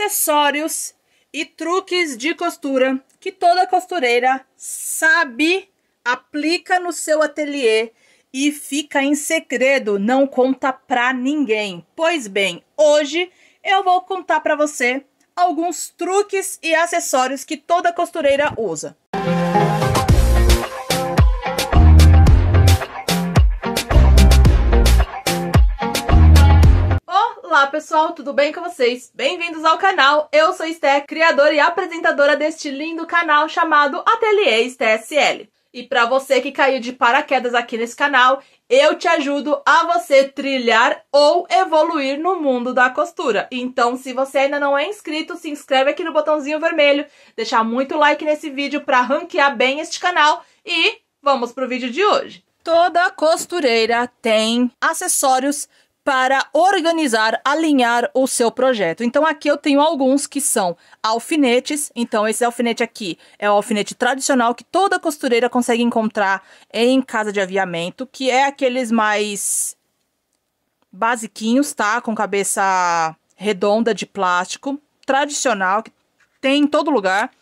acessórios e truques de costura que toda costureira sabe, aplica no seu ateliê e fica em segredo, não conta pra ninguém. Pois bem, hoje eu vou contar para você alguns truques e acessórios que toda costureira usa. pessoal, tudo bem com vocês? Bem-vindos ao canal, eu sou Esté, criadora e apresentadora deste lindo canal chamado Ateliê SL. E para você que caiu de paraquedas aqui nesse canal, eu te ajudo a você trilhar ou evoluir no mundo da costura. Então, se você ainda não é inscrito, se inscreve aqui no botãozinho vermelho, deixar muito like nesse vídeo para ranquear bem este canal e vamos pro vídeo de hoje. Toda costureira tem acessórios para organizar, alinhar o seu projeto. Então aqui eu tenho alguns que são alfinetes. Então esse alfinete aqui é o alfinete tradicional que toda costureira consegue encontrar em casa de aviamento, que é aqueles mais basiquinhos, tá? Com cabeça redonda de plástico, tradicional, que tem em todo lugar.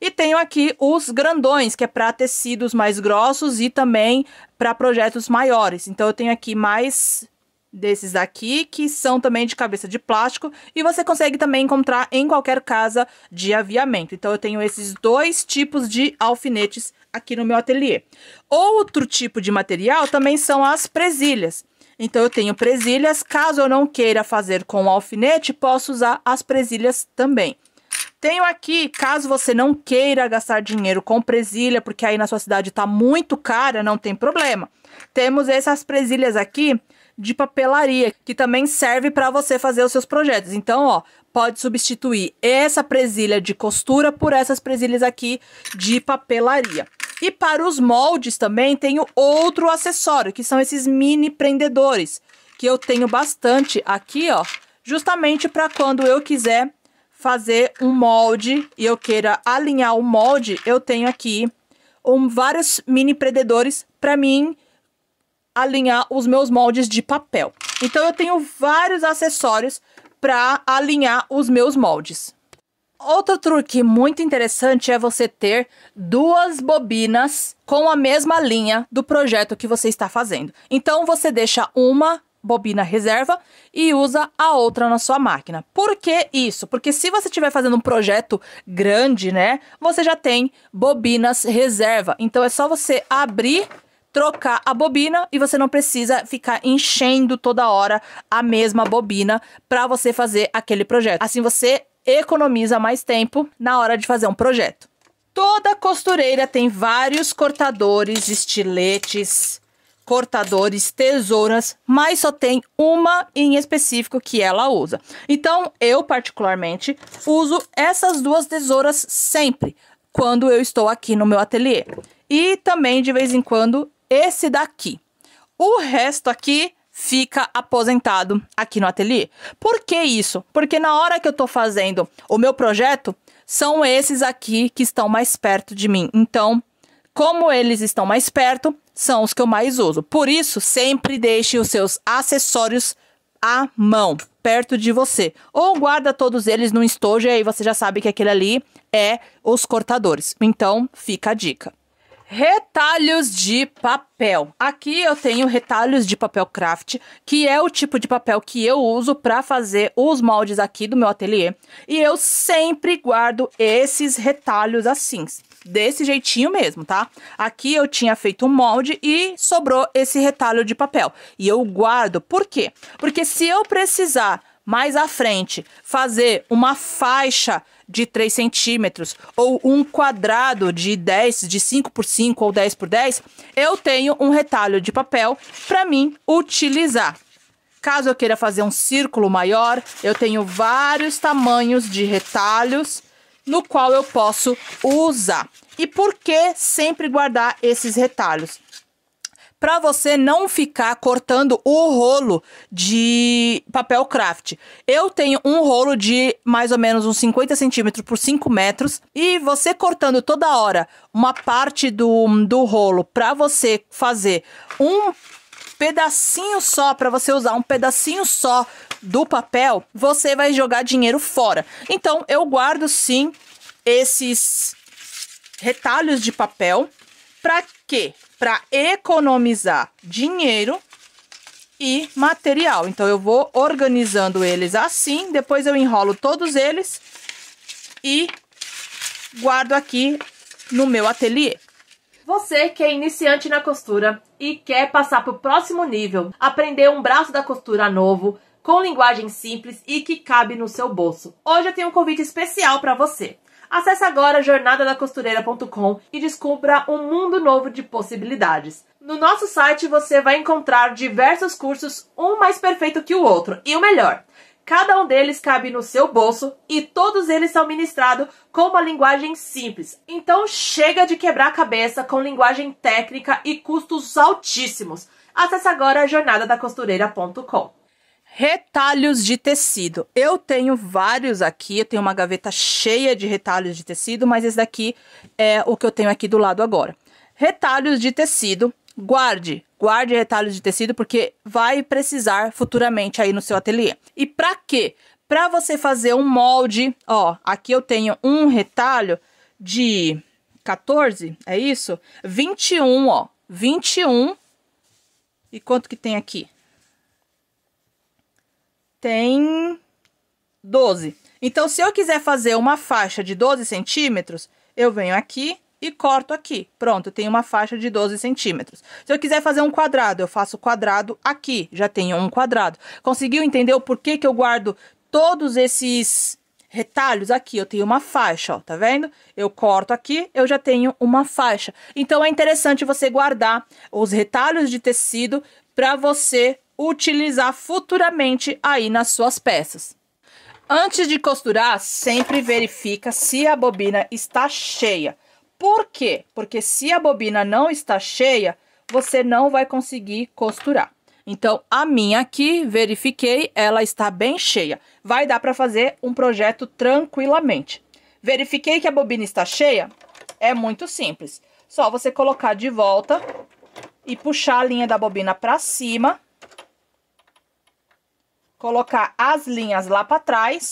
E tenho aqui os grandões, que é para tecidos mais grossos e também para projetos maiores. Então eu tenho aqui mais desses aqui, que são também de cabeça de plástico, e você consegue também encontrar em qualquer casa de aviamento. Então eu tenho esses dois tipos de alfinetes aqui no meu ateliê. Outro tipo de material também são as presilhas. Então eu tenho presilhas, caso eu não queira fazer com alfinete, posso usar as presilhas também. Tenho aqui, caso você não queira gastar dinheiro com presilha, porque aí na sua cidade está muito cara, não tem problema. Temos essas presilhas aqui, de papelaria, que também serve para você fazer os seus projetos. Então, ó, pode substituir essa presilha de costura por essas presilhas aqui de papelaria. E para os moldes também tenho outro acessório, que são esses mini prendedores, que eu tenho bastante aqui, ó, justamente para quando eu quiser fazer um molde e eu queira alinhar o molde, eu tenho aqui um, vários mini prendedores para mim alinhar os meus moldes de papel. Então eu tenho vários acessórios para alinhar os meus moldes. Outro truque muito interessante é você ter duas bobinas com a mesma linha do projeto que você está fazendo. Então você deixa uma bobina reserva e usa a outra na sua máquina. Por que isso? Porque se você estiver fazendo um projeto grande, né, você já tem bobinas reserva. Então é só você abrir trocar a bobina e você não precisa ficar enchendo toda hora a mesma bobina para você fazer aquele projeto. Assim você economiza mais tempo na hora de fazer um projeto. Toda costureira tem vários cortadores, estiletes, cortadores, tesouras, mas só tem uma em específico que ela usa. Então, eu particularmente uso essas duas tesouras sempre quando eu estou aqui no meu ateliê. E também de vez em quando esse daqui. O resto aqui fica aposentado aqui no ateliê. Por que isso? Porque na hora que eu estou fazendo o meu projeto, são esses aqui que estão mais perto de mim. Então, como eles estão mais perto, são os que eu mais uso. Por isso, sempre deixe os seus acessórios à mão, perto de você. Ou guarda todos eles num estojo e aí você já sabe que aquele ali é os cortadores. Então, fica a dica. Retalhos de papel. Aqui eu tenho retalhos de papel craft, que é o tipo de papel que eu uso para fazer os moldes aqui do meu ateliê. E eu sempre guardo esses retalhos assim, desse jeitinho mesmo, tá? Aqui eu tinha feito um molde e sobrou esse retalho de papel. E eu guardo, por quê? Porque se eu precisar mais à frente, fazer uma faixa de 3 centímetros ou um quadrado de 10, de 5 por 5 ou 10 por 10, eu tenho um retalho de papel para mim utilizar. Caso eu queira fazer um círculo maior, eu tenho vários tamanhos de retalhos no qual eu posso usar. E por que sempre guardar esses retalhos? para você não ficar cortando o rolo de papel craft. Eu tenho um rolo de mais ou menos uns 50 centímetros por 5 metros e você cortando toda hora uma parte do, do rolo para você fazer um pedacinho só para você usar um pedacinho só do papel, você vai jogar dinheiro fora. Então eu guardo sim esses retalhos de papel para quê? para economizar dinheiro e material. Então, eu vou organizando eles assim, depois eu enrolo todos eles e guardo aqui no meu ateliê. Você que é iniciante na costura e quer passar para o próximo nível, aprender um braço da costura novo, com linguagem simples e que cabe no seu bolso. Hoje eu tenho um convite especial para você. Acesse agora jornadadacostureira.com e descubra um mundo novo de possibilidades. No nosso site você vai encontrar diversos cursos, um mais perfeito que o outro, e o melhor. Cada um deles cabe no seu bolso e todos eles são ministrados com uma linguagem simples. Então chega de quebrar a cabeça com linguagem técnica e custos altíssimos. Acesse agora jornadadacostureira.com. Retalhos de tecido. Eu tenho vários aqui, eu tenho uma gaveta cheia de retalhos de tecido, mas esse daqui é o que eu tenho aqui do lado agora. Retalhos de tecido, guarde, guarde retalhos de tecido porque vai precisar futuramente aí no seu ateliê. E para quê? Para você fazer um molde, ó, aqui eu tenho um retalho de 14, é isso? 21, ó, 21. E quanto que tem aqui? tem 12. Então, se eu quiser fazer uma faixa de 12 centímetros, eu venho aqui e corto aqui. Pronto, eu tenho uma faixa de 12 centímetros. Se eu quiser fazer um quadrado, eu faço o quadrado aqui, já tenho um quadrado. Conseguiu entender o porquê que eu guardo todos esses retalhos aqui? Eu tenho uma faixa, ó, tá vendo? Eu corto aqui, eu já tenho uma faixa. Então, é interessante você guardar os retalhos de tecido para você utilizar futuramente aí nas suas peças. Antes de costurar, sempre verifica se a bobina está cheia. Por quê? Porque se a bobina não está cheia, você não vai conseguir costurar. Então, a minha aqui, verifiquei, ela está bem cheia. Vai dar para fazer um projeto tranquilamente. Verifiquei que a bobina está cheia? É muito simples. Só você colocar de volta e puxar a linha da bobina para cima colocar as linhas lá para trás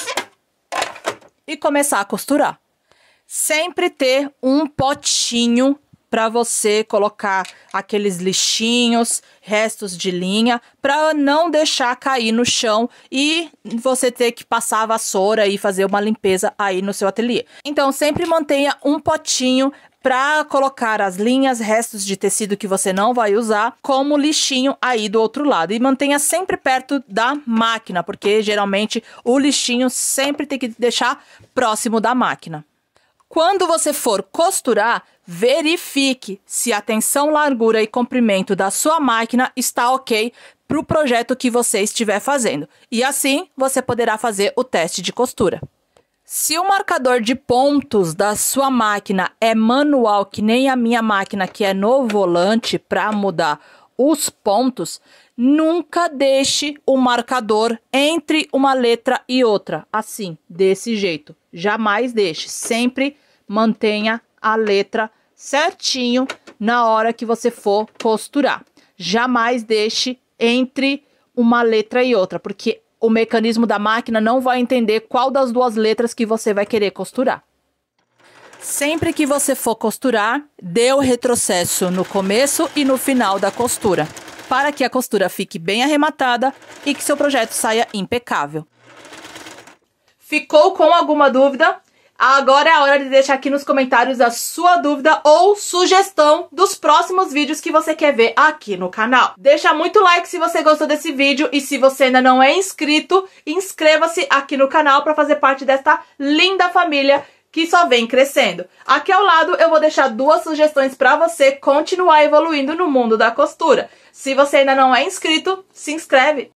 e começar a costurar. Sempre ter um potinho para você colocar aqueles lixinhos, restos de linha, para não deixar cair no chão e você ter que passar a vassoura e fazer uma limpeza aí no seu ateliê. Então sempre mantenha um potinho para colocar as linhas, restos de tecido que você não vai usar, como lixinho aí do outro lado. E mantenha sempre perto da máquina, porque geralmente o lixinho sempre tem que deixar próximo da máquina. Quando você for costurar, verifique se a tensão, largura e comprimento da sua máquina está ok para o projeto que você estiver fazendo. E assim você poderá fazer o teste de costura. Se o marcador de pontos da sua máquina é manual, que nem a minha máquina que é no volante para mudar os pontos, nunca deixe o marcador entre uma letra e outra, assim, desse jeito. Jamais deixe, sempre mantenha a letra certinho na hora que você for costurar. Jamais deixe entre uma letra e outra, porque o mecanismo da máquina não vai entender qual das duas letras que você vai querer costurar. Sempre que você for costurar, dê o retrocesso no começo e no final da costura, para que a costura fique bem arrematada e que seu projeto saia impecável. Ficou com alguma dúvida? Agora é a hora de deixar aqui nos comentários a sua dúvida ou sugestão dos próximos vídeos que você quer ver aqui no canal. Deixa muito like se você gostou desse vídeo e se você ainda não é inscrito, inscreva-se aqui no canal para fazer parte desta linda família que só vem crescendo. Aqui ao lado eu vou deixar duas sugestões para você continuar evoluindo no mundo da costura. Se você ainda não é inscrito, se inscreve!